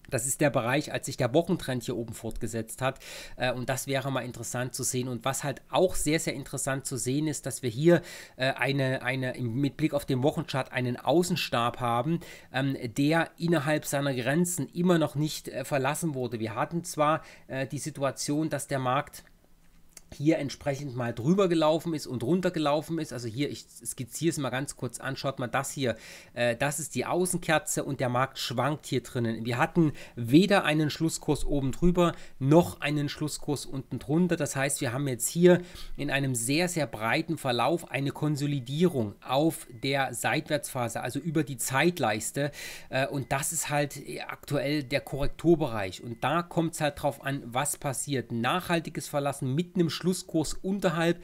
das ist der Bereich, als sich der Wochentrend hier oben fortgesetzt hat. Äh, und das wäre mal interessant zu sehen. Und was halt auch sehr, sehr interessant zu sehen ist, dass wir hier äh, eine, eine, mit Blick auf den Wochenchart einen Außenstab haben, ähm, der innerhalb seiner Grenzen immer noch nicht äh, verlassen wurde. Wir hatten zwar äh, die Situation, dass der Markt hier entsprechend mal drüber gelaufen ist und runter gelaufen ist. Also hier, ich skizziere es mal ganz kurz an, schaut mal das hier. Äh, das ist die Außenkerze und der Markt schwankt hier drinnen. Wir hatten weder einen Schlusskurs oben drüber noch einen Schlusskurs unten drunter. Das heißt, wir haben jetzt hier in einem sehr, sehr breiten Verlauf eine Konsolidierung auf der Seitwärtsphase, also über die Zeitleiste. Äh, und das ist halt aktuell der Korrekturbereich. Und da kommt es halt drauf an, was passiert. Nachhaltiges Verlassen mit einem Schlusskurs unterhalb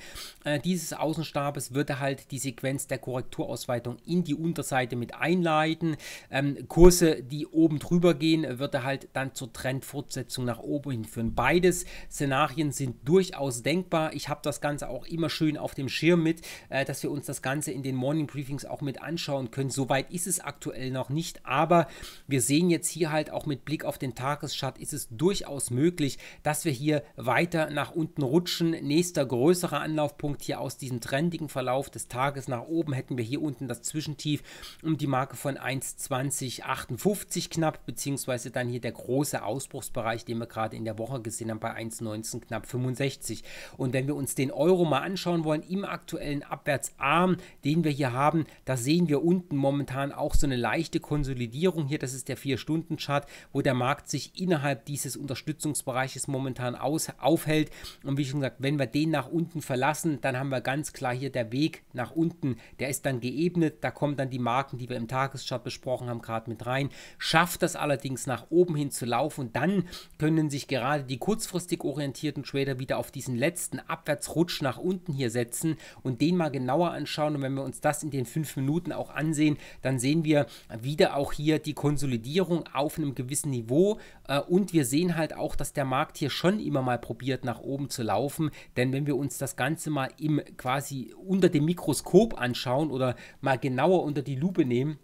äh, dieses Außenstabes wird er halt die Sequenz der Korrekturausweitung in die Unterseite mit einleiten. Ähm, Kurse, die oben drüber gehen, wird er halt dann zur Trendfortsetzung nach oben hinführen. Beides Szenarien sind durchaus denkbar. Ich habe das Ganze auch immer schön auf dem Schirm mit, äh, dass wir uns das Ganze in den Morning Briefings auch mit anschauen können. Soweit ist es aktuell noch nicht, aber wir sehen jetzt hier halt auch mit Blick auf den Tageschart ist es durchaus möglich, dass wir hier weiter nach unten rutschen Action. Nächster größerer Anlaufpunkt hier aus diesem trendigen Verlauf des Tages nach oben hätten wir hier unten das Zwischentief um die Marke von 1,2058 knapp, beziehungsweise dann hier der große Ausbruchsbereich, den wir gerade in der Woche gesehen haben, bei 1,19 knapp 65. Und wenn wir uns den Euro mal anschauen wollen, im aktuellen Abwärtsarm, den wir hier haben, da sehen wir unten momentan auch so eine leichte Konsolidierung hier. Das ist der 4-Stunden-Chart, wo der Markt sich innerhalb dieses Unterstützungsbereiches momentan aus aufhält. Und wie schon gesagt, wenn wir den nach unten verlassen, dann haben wir ganz klar hier der Weg nach unten. Der ist dann geebnet, da kommen dann die Marken, die wir im Tageschart besprochen haben, gerade mit rein. Schafft das allerdings nach oben hin zu laufen, dann können sich gerade die kurzfristig orientierten Trader wieder auf diesen letzten Abwärtsrutsch nach unten hier setzen und den mal genauer anschauen. Und wenn wir uns das in den fünf Minuten auch ansehen, dann sehen wir wieder auch hier die Konsolidierung auf einem gewissen Niveau. Äh, und wir sehen halt auch, dass der Markt hier schon immer mal probiert, nach oben zu laufen werfen, denn wenn wir uns das Ganze mal im quasi unter dem Mikroskop anschauen oder mal genauer unter die Lupe nehmen,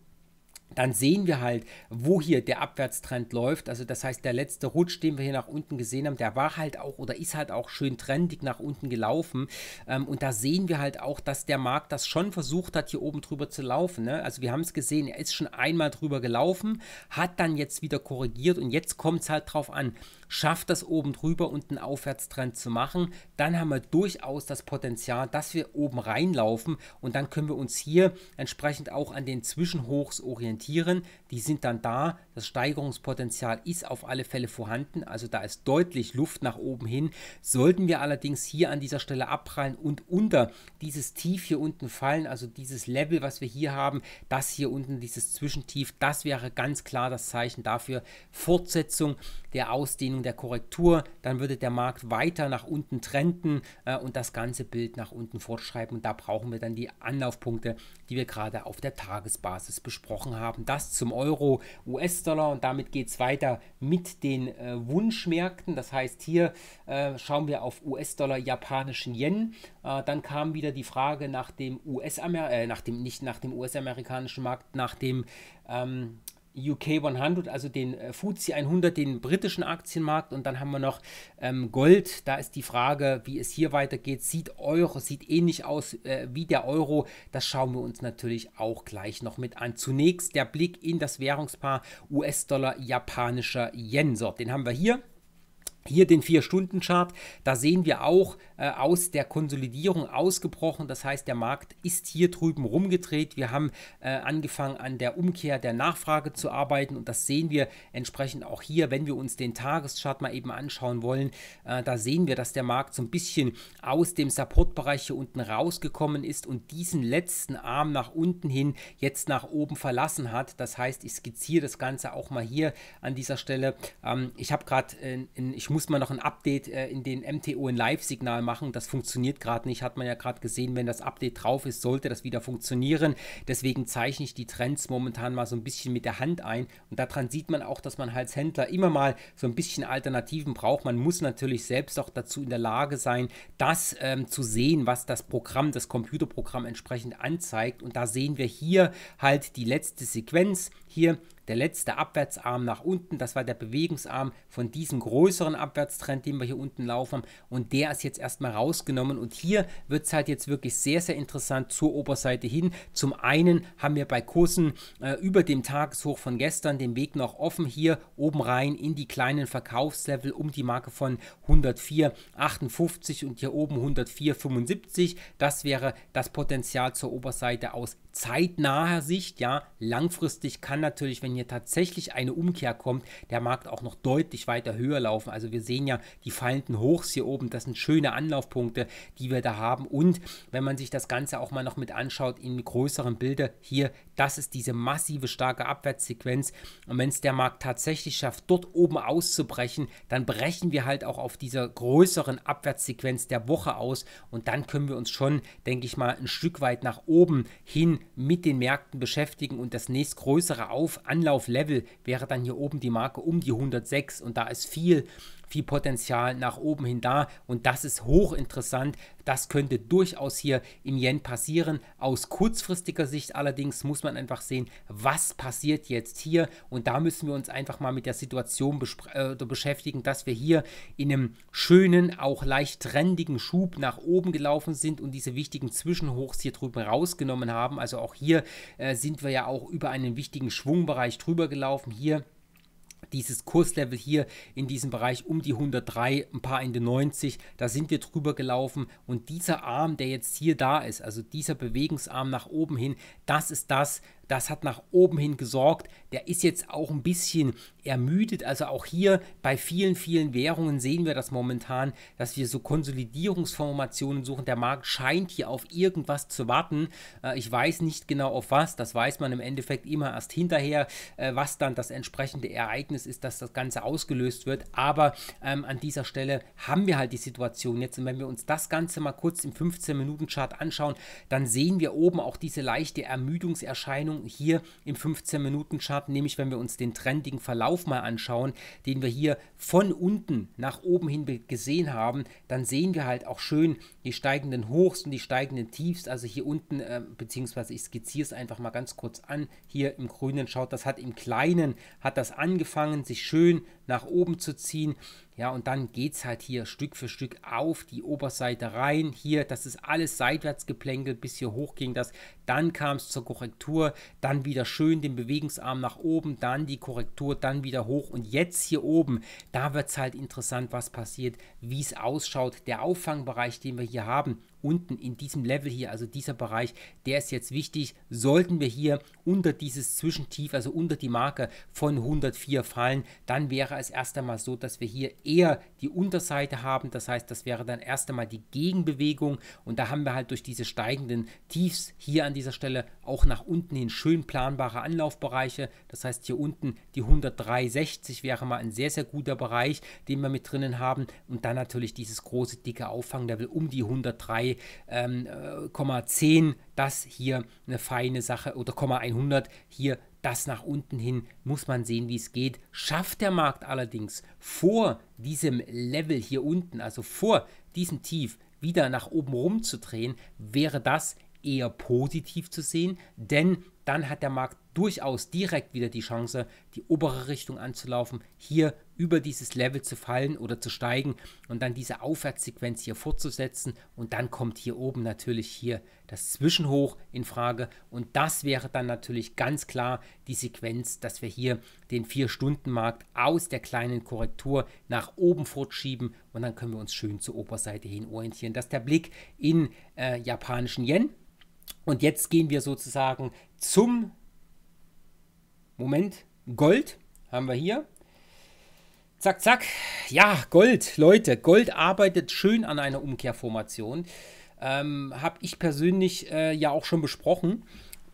dann sehen wir halt, wo hier der Abwärtstrend läuft. Also das heißt, der letzte Rutsch, den wir hier nach unten gesehen haben, der war halt auch oder ist halt auch schön trendig nach unten gelaufen. Ähm, und da sehen wir halt auch, dass der Markt das schon versucht hat, hier oben drüber zu laufen. Ne? Also wir haben es gesehen, er ist schon einmal drüber gelaufen, hat dann jetzt wieder korrigiert und jetzt kommt es halt drauf an schafft das oben drüber und einen Aufwärtstrend zu machen, dann haben wir durchaus das Potenzial, dass wir oben reinlaufen und dann können wir uns hier entsprechend auch an den Zwischenhochs orientieren die sind dann da. Das Steigerungspotenzial ist auf alle Fälle vorhanden, also da ist deutlich Luft nach oben hin. Sollten wir allerdings hier an dieser Stelle abprallen und unter dieses Tief hier unten fallen, also dieses Level, was wir hier haben, das hier unten, dieses Zwischentief, das wäre ganz klar das Zeichen dafür. Fortsetzung der Ausdehnung der Korrektur, dann würde der Markt weiter nach unten trenden äh, und das ganze Bild nach unten fortschreiben. Und da brauchen wir dann die Anlaufpunkte, die wir gerade auf der Tagesbasis besprochen haben. Das zum Euro, US-Dollar und damit geht es weiter mit den äh, Wunschmärkten. Das heißt, hier äh, schauen wir auf US-Dollar, japanischen Yen. Äh, dann kam wieder die Frage nach dem US-Amer, äh, nach dem, nicht nach dem US-amerikanischen Markt, nach dem ähm, UK 100, also den äh, FTSE 100, den britischen Aktienmarkt. Und dann haben wir noch ähm, Gold. Da ist die Frage, wie es hier weitergeht. Sieht Euro, sieht ähnlich aus äh, wie der Euro. Das schauen wir uns natürlich auch gleich noch mit an. Zunächst der Blick in das Währungspaar US-Dollar, japanischer Yen. So, den haben wir hier. Hier den 4-Stunden-Chart, da sehen wir auch äh, aus der Konsolidierung ausgebrochen. Das heißt, der Markt ist hier drüben rumgedreht. Wir haben äh, angefangen an der Umkehr der Nachfrage zu arbeiten und das sehen wir entsprechend auch hier, wenn wir uns den Tageschart mal eben anschauen wollen. Äh, da sehen wir, dass der Markt so ein bisschen aus dem Supportbereich hier unten rausgekommen ist und diesen letzten Arm nach unten hin jetzt nach oben verlassen hat. Das heißt, ich skizziere das Ganze auch mal hier an dieser Stelle. Ähm, ich habe gerade, äh, ich muss mal noch ein Update äh, in den MTO in Live-Signal machen. Das funktioniert gerade nicht, hat man ja gerade gesehen. Wenn das Update drauf ist, sollte das wieder funktionieren. Deswegen zeichne ich die Trends momentan mal so ein bisschen mit der Hand ein. Und daran sieht man auch, dass man als Händler immer mal so ein bisschen Alternativen braucht. Man muss natürlich selbst auch dazu in der Lage sein, das ähm, zu sehen, was das Programm, das Computerprogramm entsprechend anzeigt. Und da sehen wir hier halt die letzte Sequenz. Hier der letzte Abwärtsarm nach unten, das war der Bewegungsarm von diesem größeren Abwärtstrend, den wir hier unten laufen Und der ist jetzt erstmal rausgenommen. Und hier wird es halt jetzt wirklich sehr, sehr interessant zur Oberseite hin. Zum einen haben wir bei Kursen äh, über dem Tageshoch von gestern den Weg noch offen hier oben rein in die kleinen Verkaufslevel um die Marke von 104,58 und hier oben 104,75. Das wäre das Potenzial zur Oberseite aus zeitnaher Sicht, ja, langfristig kann natürlich, wenn hier tatsächlich eine Umkehr kommt, der Markt auch noch deutlich weiter höher laufen. Also wir sehen ja die fallenden Hochs hier oben, das sind schöne Anlaufpunkte, die wir da haben. Und wenn man sich das Ganze auch mal noch mit anschaut in größeren Bilder hier, das ist diese massive starke Abwärtssequenz. Und wenn es der Markt tatsächlich schafft, dort oben auszubrechen, dann brechen wir halt auch auf dieser größeren Abwärtssequenz der Woche aus. Und dann können wir uns schon, denke ich mal, ein Stück weit nach oben hin mit den Märkten beschäftigen und das nächstgrößere Auf Anlauflevel wäre dann hier oben die Marke um die 106 und da ist viel viel Potenzial nach oben hin da und das ist hochinteressant. Das könnte durchaus hier im Yen passieren. Aus kurzfristiger Sicht allerdings muss man einfach sehen, was passiert jetzt hier und da müssen wir uns einfach mal mit der Situation äh, beschäftigen, dass wir hier in einem schönen, auch leicht trendigen Schub nach oben gelaufen sind und diese wichtigen Zwischenhochs hier drüben rausgenommen haben. Also auch hier äh, sind wir ja auch über einen wichtigen Schwungbereich drüber gelaufen. Hier dieses Kurslevel hier in diesem Bereich um die 103, ein paar in die 90, da sind wir drüber gelaufen und dieser Arm, der jetzt hier da ist, also dieser Bewegungsarm nach oben hin, das ist das, das hat nach oben hin gesorgt. Der ist jetzt auch ein bisschen ermüdet. Also auch hier bei vielen, vielen Währungen sehen wir das momentan, dass wir so Konsolidierungsformationen suchen. Der Markt scheint hier auf irgendwas zu warten. Äh, ich weiß nicht genau auf was. Das weiß man im Endeffekt immer erst hinterher, äh, was dann das entsprechende Ereignis ist, dass das Ganze ausgelöst wird. Aber ähm, an dieser Stelle haben wir halt die Situation jetzt. Und wenn wir uns das Ganze mal kurz im 15-Minuten-Chart anschauen, dann sehen wir oben auch diese leichte Ermüdungserscheinung hier im 15-Minuten-Chart, nämlich wenn wir uns den trendigen Verlauf mal anschauen, den wir hier von unten nach oben hin gesehen haben, dann sehen wir halt auch schön die steigenden Hochs und die steigenden Tiefs, also hier unten, äh, beziehungsweise ich skizziere es einfach mal ganz kurz an, hier im Grünen schaut, das hat im Kleinen, hat das angefangen, sich schön nach oben zu ziehen ja, und dann geht es halt hier Stück für Stück auf die Oberseite rein. Hier, das ist alles seitwärts geplänkelt, bis hier hoch ging das. Dann kam es zur Korrektur, dann wieder schön den Bewegungsarm nach oben, dann die Korrektur, dann wieder hoch. Und jetzt hier oben, da wird es halt interessant, was passiert, wie es ausschaut. Der Auffangbereich, den wir hier haben, unten in diesem Level hier, also dieser Bereich, der ist jetzt wichtig. Sollten wir hier unter dieses Zwischentief, also unter die Marke von 104 fallen, dann wäre es erst einmal so, dass wir hier eher die Unterseite haben. Das heißt, das wäre dann erst einmal die Gegenbewegung und da haben wir halt durch diese steigenden Tiefs hier an dieser Stelle auch nach unten hin schön planbare Anlaufbereiche. Das heißt, hier unten die 103,60 wäre mal ein sehr, sehr guter Bereich, den wir mit drinnen haben und dann natürlich dieses große, dicke Auffanglevel um die 103 2,10 ähm, äh, das hier eine feine Sache oder 100 hier das nach unten hin muss man sehen, wie es geht. Schafft der Markt allerdings vor diesem Level hier unten, also vor diesem Tief, wieder nach oben rumzudrehen, wäre das eher positiv zu sehen, denn dann hat der Markt durchaus direkt wieder die Chance, die obere Richtung anzulaufen, hier über dieses Level zu fallen oder zu steigen und dann diese Aufwärtssequenz hier fortzusetzen und dann kommt hier oben natürlich hier das Zwischenhoch in Frage und das wäre dann natürlich ganz klar die Sequenz, dass wir hier den 4-Stunden-Markt aus der kleinen Korrektur nach oben fortschieben und dann können wir uns schön zur Oberseite hin orientieren. Das ist der Blick in äh, japanischen Yen und jetzt gehen wir sozusagen zum Moment, Gold haben wir hier. Zack, zack. Ja, Gold, Leute, Gold arbeitet schön an einer Umkehrformation. Ähm, Habe ich persönlich äh, ja auch schon besprochen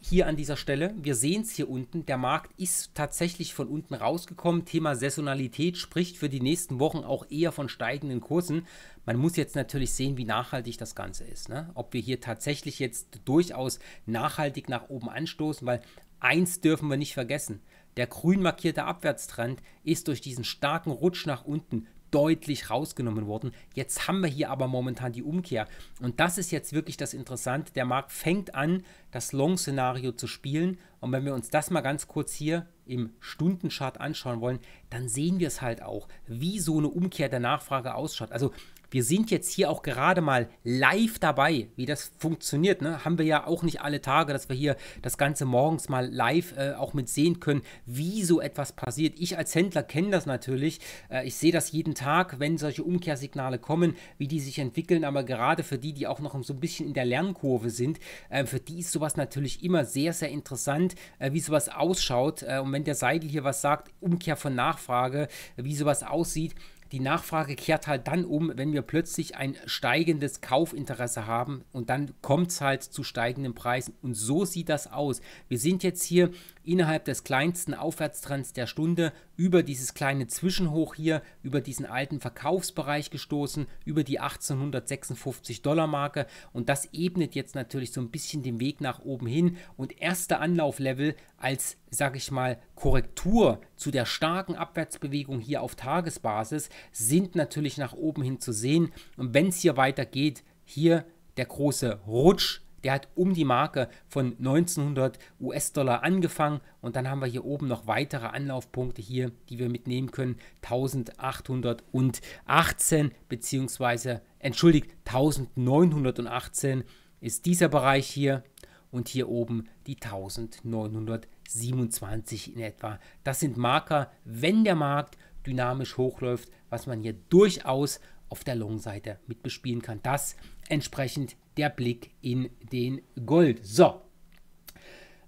hier an dieser Stelle. Wir sehen es hier unten. Der Markt ist tatsächlich von unten rausgekommen. Thema Saisonalität spricht für die nächsten Wochen auch eher von steigenden Kursen. Man muss jetzt natürlich sehen, wie nachhaltig das Ganze ist. Ne? Ob wir hier tatsächlich jetzt durchaus nachhaltig nach oben anstoßen, weil eins dürfen wir nicht vergessen. Der grün markierte Abwärtstrend ist durch diesen starken Rutsch nach unten deutlich rausgenommen worden. Jetzt haben wir hier aber momentan die Umkehr. Und das ist jetzt wirklich das Interessante. Der Markt fängt an, das Long-Szenario zu spielen. Und wenn wir uns das mal ganz kurz hier im Stundenchart anschauen wollen, dann sehen wir es halt auch, wie so eine Umkehr der Nachfrage ausschaut. Also wir sind jetzt hier auch gerade mal live dabei, wie das funktioniert. Ne? Haben wir ja auch nicht alle Tage, dass wir hier das Ganze morgens mal live äh, auch mit sehen können, wie so etwas passiert. Ich als Händler kenne das natürlich. Äh, ich sehe das jeden Tag, wenn solche Umkehrsignale kommen, wie die sich entwickeln. Aber gerade für die, die auch noch so ein bisschen in der Lernkurve sind, äh, für die ist sowas natürlich immer sehr, sehr interessant, äh, wie sowas ausschaut. Äh, und wenn der Seidel hier was sagt, Umkehr von Nachfrage, wie sowas aussieht, die Nachfrage kehrt halt dann um, wenn wir plötzlich ein steigendes Kaufinteresse haben und dann kommt es halt zu steigenden Preisen. Und so sieht das aus. Wir sind jetzt hier innerhalb des kleinsten Aufwärtstrends der Stunde über dieses kleine Zwischenhoch hier, über diesen alten Verkaufsbereich gestoßen, über die 1856 Dollar Marke und das ebnet jetzt natürlich so ein bisschen den Weg nach oben hin und erste Anlauflevel als, sage ich mal, Korrektur zu der starken Abwärtsbewegung hier auf Tagesbasis sind natürlich nach oben hin zu sehen und wenn es hier weitergeht, hier der große Rutsch der hat um die Marke von 1900 US-Dollar angefangen und dann haben wir hier oben noch weitere Anlaufpunkte hier, die wir mitnehmen können. 1818 beziehungsweise entschuldigt 1918 ist dieser Bereich hier und hier oben die 1927 in etwa. Das sind Marker, wenn der Markt dynamisch hochläuft, was man hier durchaus auf der Long-Seite mit bespielen kann. Das entsprechend der Blick in den Gold. So.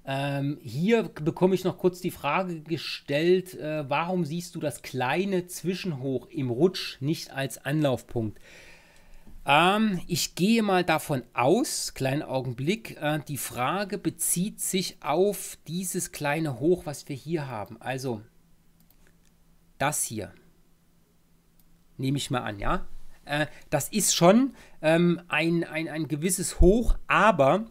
Ähm, hier bekomme ich noch kurz die Frage gestellt, äh, warum siehst du das kleine Zwischenhoch im Rutsch nicht als Anlaufpunkt? Ähm, ich gehe mal davon aus, kleinen Augenblick, äh, die Frage bezieht sich auf dieses kleine Hoch, was wir hier haben. Also das hier. Nehme ich mal an, ja? Äh, das ist schon ähm, ein, ein, ein gewisses Hoch, aber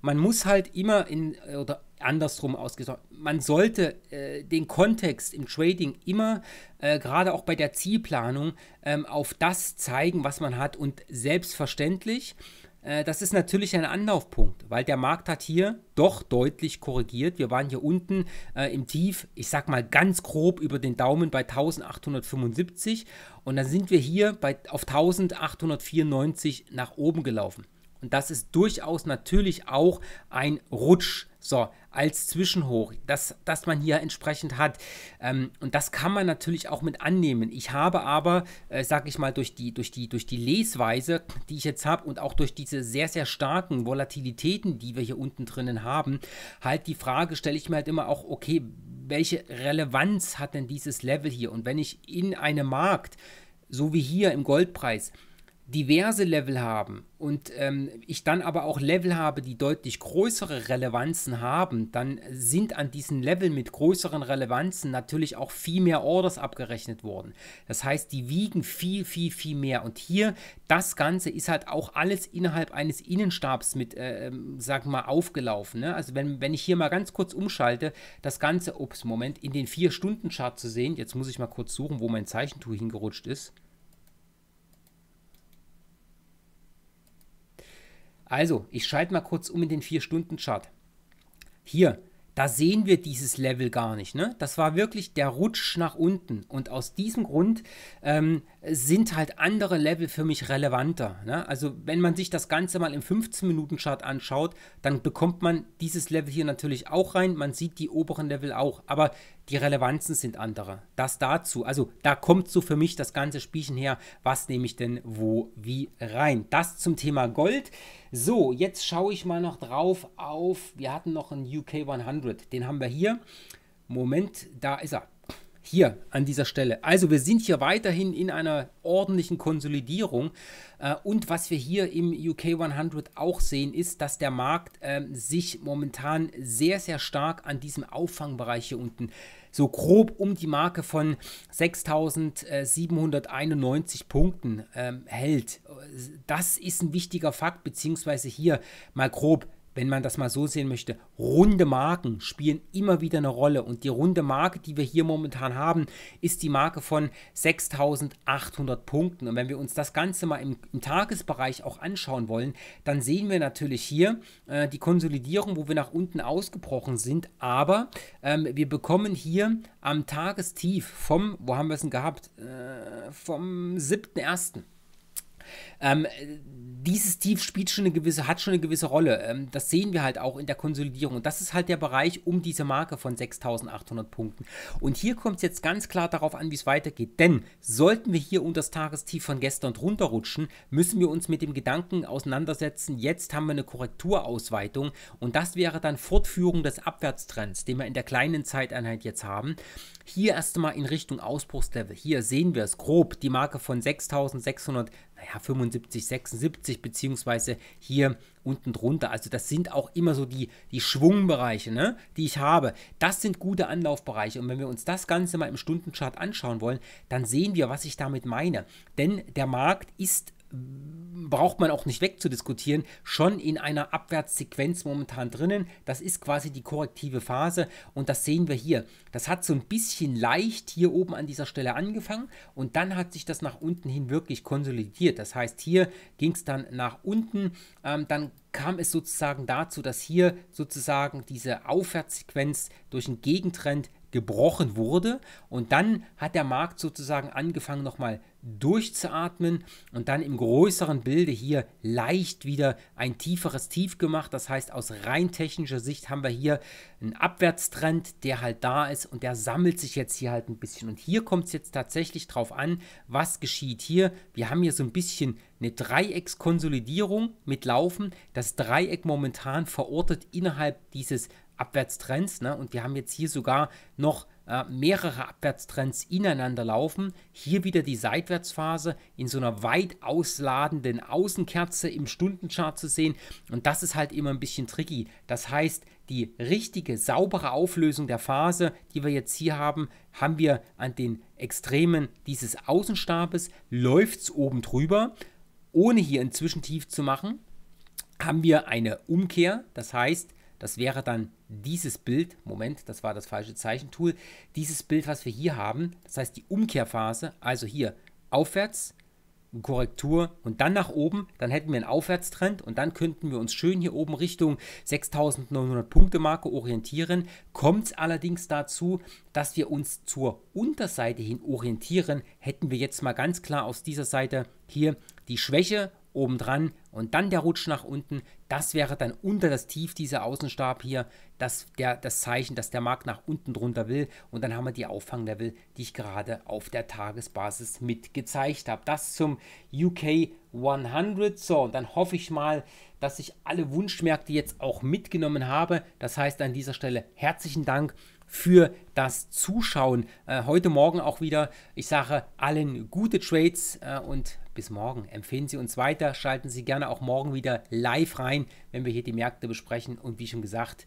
man muss halt immer in, oder andersrum ausgedrückt, man sollte äh, den Kontext im Trading immer, äh, gerade auch bei der Zielplanung, ähm, auf das zeigen, was man hat und selbstverständlich äh, das ist natürlich ein Anlaufpunkt, weil der Markt hat hier doch deutlich korrigiert. Wir waren hier unten äh, im Tief, ich sag mal ganz grob über den Daumen bei 1875 und dann sind wir hier bei, auf 1894 nach oben gelaufen. Und das ist durchaus natürlich auch ein Rutsch. So, als Zwischenhoch, das, das man hier entsprechend hat. Ähm, und das kann man natürlich auch mit annehmen. Ich habe aber, äh, sage ich mal, durch die, durch, die, durch die Lesweise, die ich jetzt habe und auch durch diese sehr, sehr starken Volatilitäten, die wir hier unten drinnen haben, halt die Frage stelle ich mir halt immer auch, okay, welche Relevanz hat denn dieses Level hier? Und wenn ich in einem Markt, so wie hier im Goldpreis, diverse Level haben und ähm, ich dann aber auch Level habe, die deutlich größere Relevanzen haben, dann sind an diesen Level mit größeren Relevanzen natürlich auch viel mehr Orders abgerechnet worden. Das heißt, die wiegen viel, viel, viel mehr. Und hier, das Ganze ist halt auch alles innerhalb eines Innenstabs mit, äh, ähm, sag mal, aufgelaufen. Ne? Also wenn, wenn ich hier mal ganz kurz umschalte, das Ganze, ups, Moment, in den 4-Stunden-Chart zu sehen, jetzt muss ich mal kurz suchen, wo mein Zeichentuch hingerutscht ist. Also, ich schalte mal kurz um in den 4-Stunden-Chart. Hier, da sehen wir dieses Level gar nicht. Ne? Das war wirklich der Rutsch nach unten. Und aus diesem Grund ähm, sind halt andere Level für mich relevanter. Ne? Also wenn man sich das Ganze mal im 15-Minuten-Chart anschaut, dann bekommt man dieses Level hier natürlich auch rein. Man sieht die oberen Level auch. Aber die Relevanzen sind andere. Das dazu, also da kommt so für mich das ganze Spielchen her, was nehme ich denn wo, wie rein. Das zum Thema Gold. So, jetzt schaue ich mal noch drauf auf, wir hatten noch einen UK 100, den haben wir hier. Moment, da ist er. Hier an dieser Stelle. Also wir sind hier weiterhin in einer ordentlichen Konsolidierung. Äh, und was wir hier im UK 100 auch sehen, ist, dass der Markt ähm, sich momentan sehr, sehr stark an diesem Auffangbereich hier unten äh, so grob um die Marke von 6791 Punkten ähm, hält. Das ist ein wichtiger Fakt, beziehungsweise hier mal grob wenn man das mal so sehen möchte, runde Marken spielen immer wieder eine Rolle. Und die runde Marke, die wir hier momentan haben, ist die Marke von 6800 Punkten. Und wenn wir uns das Ganze mal im, im Tagesbereich auch anschauen wollen, dann sehen wir natürlich hier äh, die Konsolidierung, wo wir nach unten ausgebrochen sind. Aber ähm, wir bekommen hier am Tagestief vom, wo haben wir es denn gehabt? Äh, vom 7.1. Ähm, dieses Tief spielt schon eine gewisse, hat schon eine gewisse Rolle. Ähm, das sehen wir halt auch in der Konsolidierung. Und das ist halt der Bereich um diese Marke von 6800 Punkten. Und hier kommt es jetzt ganz klar darauf an, wie es weitergeht. Denn sollten wir hier um das Tagestief von gestern runterrutschen, müssen wir uns mit dem Gedanken auseinandersetzen, jetzt haben wir eine Korrekturausweitung. Und das wäre dann Fortführung des Abwärtstrends, den wir in der kleinen Zeiteinheit jetzt haben. Hier erst einmal in Richtung Ausbruchslevel. Hier sehen wir es grob, die Marke von 6600 naja, 75, 76, beziehungsweise hier unten drunter. Also das sind auch immer so die, die Schwungbereiche, ne, die ich habe. Das sind gute Anlaufbereiche. Und wenn wir uns das Ganze mal im Stundenchart anschauen wollen, dann sehen wir, was ich damit meine. Denn der Markt ist braucht man auch nicht wegzudiskutieren, schon in einer Abwärtssequenz momentan drinnen. Das ist quasi die korrektive Phase und das sehen wir hier. Das hat so ein bisschen leicht hier oben an dieser Stelle angefangen und dann hat sich das nach unten hin wirklich konsolidiert. Das heißt, hier ging es dann nach unten, ähm, dann kam es sozusagen dazu, dass hier sozusagen diese Aufwärtssequenz durch einen Gegentrend gebrochen wurde. Und dann hat der Markt sozusagen angefangen, nochmal durchzuatmen und dann im größeren Bilde hier leicht wieder ein tieferes Tief gemacht. Das heißt, aus rein technischer Sicht haben wir hier einen Abwärtstrend, der halt da ist und der sammelt sich jetzt hier halt ein bisschen. Und hier kommt es jetzt tatsächlich drauf an, was geschieht hier. Wir haben hier so ein bisschen eine Dreieckskonsolidierung mit Laufen. Das Dreieck momentan verortet innerhalb dieses Abwärtstrends. Ne? Und wir haben jetzt hier sogar noch äh, mehrere Abwärtstrends ineinander laufen. Hier wieder die Seitwärtsphase in so einer weit ausladenden Außenkerze im Stundenchart zu sehen. Und das ist halt immer ein bisschen tricky. Das heißt, die richtige, saubere Auflösung der Phase, die wir jetzt hier haben, haben wir an den Extremen dieses Außenstabes, läuft es oben drüber, ohne hier ein Zwischentief zu machen, haben wir eine Umkehr. Das heißt, das wäre dann dieses Bild, Moment, das war das falsche Zeichentool, dieses Bild, was wir hier haben, das heißt die Umkehrphase, also hier aufwärts, Korrektur und dann nach oben, dann hätten wir einen Aufwärtstrend und dann könnten wir uns schön hier oben Richtung 6900 Punkte Marke orientieren. Kommt es allerdings dazu, dass wir uns zur Unterseite hin orientieren, hätten wir jetzt mal ganz klar aus dieser Seite hier die Schwäche obendran und dann der Rutsch nach unten. Das wäre dann unter das Tief dieser Außenstab hier, das, der, das Zeichen, dass der Markt nach unten drunter will. Und dann haben wir die Auffanglevel, die ich gerade auf der Tagesbasis mitgezeigt habe. Das zum UK 100. So, und dann hoffe ich mal, dass ich alle Wunschmärkte jetzt auch mitgenommen habe. Das heißt an dieser Stelle herzlichen Dank für das Zuschauen. Äh, heute Morgen auch wieder, ich sage allen gute Trades äh, und bis morgen. Empfehlen Sie uns weiter, schalten Sie gerne auch morgen wieder live rein, wenn wir hier die Märkte besprechen. Und wie schon gesagt,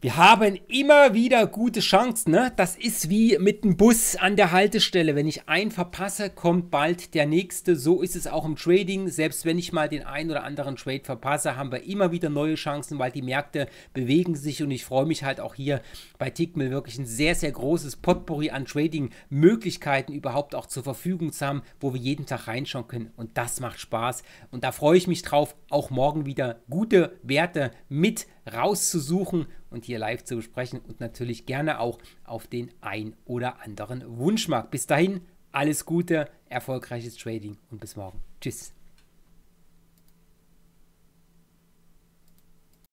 wir haben immer wieder gute Chancen. Ne? Das ist wie mit dem Bus an der Haltestelle. Wenn ich einen verpasse, kommt bald der nächste. So ist es auch im Trading. Selbst wenn ich mal den einen oder anderen Trade verpasse, haben wir immer wieder neue Chancen, weil die Märkte bewegen sich. Und ich freue mich halt auch hier bei Tickmill wirklich ein sehr, sehr großes Potpourri an Trading-Möglichkeiten überhaupt auch zur Verfügung zu haben, wo wir jeden Tag reinschauen können. Und das macht Spaß. Und da freue ich mich drauf, auch morgen wieder gute Werte mit rauszusuchen und hier live zu besprechen und natürlich gerne auch auf den ein oder anderen Wunschmarkt. Bis dahin, alles Gute, erfolgreiches Trading und bis morgen. Tschüss.